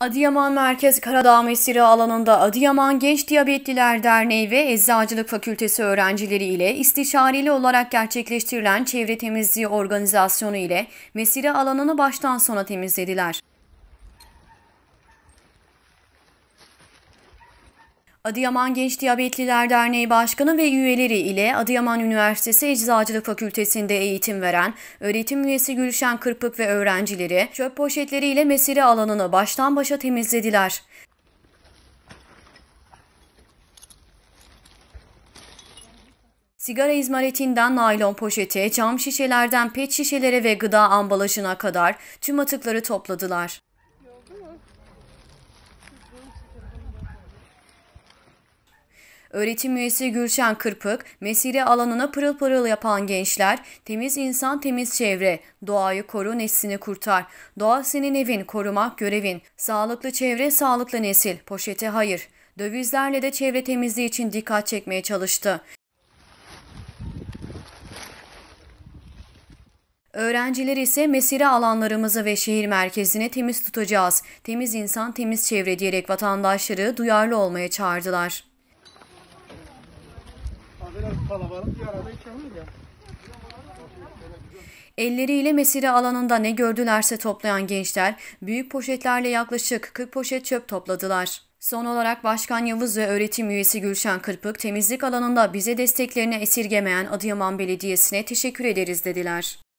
Adıyaman Merkez Karadağ Mesiri alanında Adıyaman Genç Diyabetliler Derneği ve Eczacılık Fakültesi öğrencileri ile istişareli olarak gerçekleştirilen çevre temizliği organizasyonu ile mesire alanını baştan sona temizlediler. Adıyaman Genç Diyabetliler Derneği Başkanı ve üyeleri ile Adıyaman Üniversitesi Eczacılık Fakültesi'nde eğitim veren öğretim üyesi Gülşen Kırpık ve öğrencileri çöp poşetleriyle mesire alanını baştan başa temizlediler. Sigara izmaritinden naylon poşete, cam şişelerden pet şişelere ve gıda ambalajına kadar tüm atıkları topladılar. Öğretim üyesi Gülşen Kırpık, mesire alanına pırıl pırıl yapan gençler, temiz insan temiz çevre, doğayı koru neslini kurtar, doğa senin evin, korumak görevin, sağlıklı çevre sağlıklı nesil, poşete hayır, dövizlerle de çevre temizliği için dikkat çekmeye çalıştı. Öğrenciler ise mesire alanlarımızı ve şehir merkezini temiz tutacağız, temiz insan temiz çevre diyerek vatandaşları duyarlı olmaya çağırdılar. Elleriyle mesire alanında ne gördülerse toplayan gençler büyük poşetlerle yaklaşık 40 poşet çöp topladılar. Son olarak Başkan Yavuz ve öğretim üyesi Gülşen Kırpık temizlik alanında bize desteklerini esirgemeyen Adıyaman Belediyesi'ne teşekkür ederiz dediler.